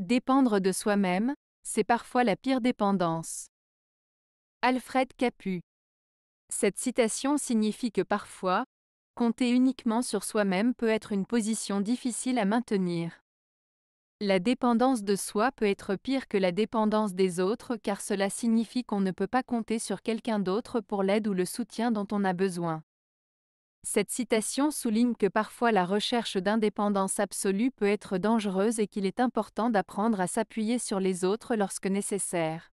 Dépendre de soi-même, c'est parfois la pire dépendance. Alfred Capu. Cette citation signifie que parfois, compter uniquement sur soi-même peut être une position difficile à maintenir. La dépendance de soi peut être pire que la dépendance des autres car cela signifie qu'on ne peut pas compter sur quelqu'un d'autre pour l'aide ou le soutien dont on a besoin. Cette citation souligne que parfois la recherche d'indépendance absolue peut être dangereuse et qu'il est important d'apprendre à s'appuyer sur les autres lorsque nécessaire.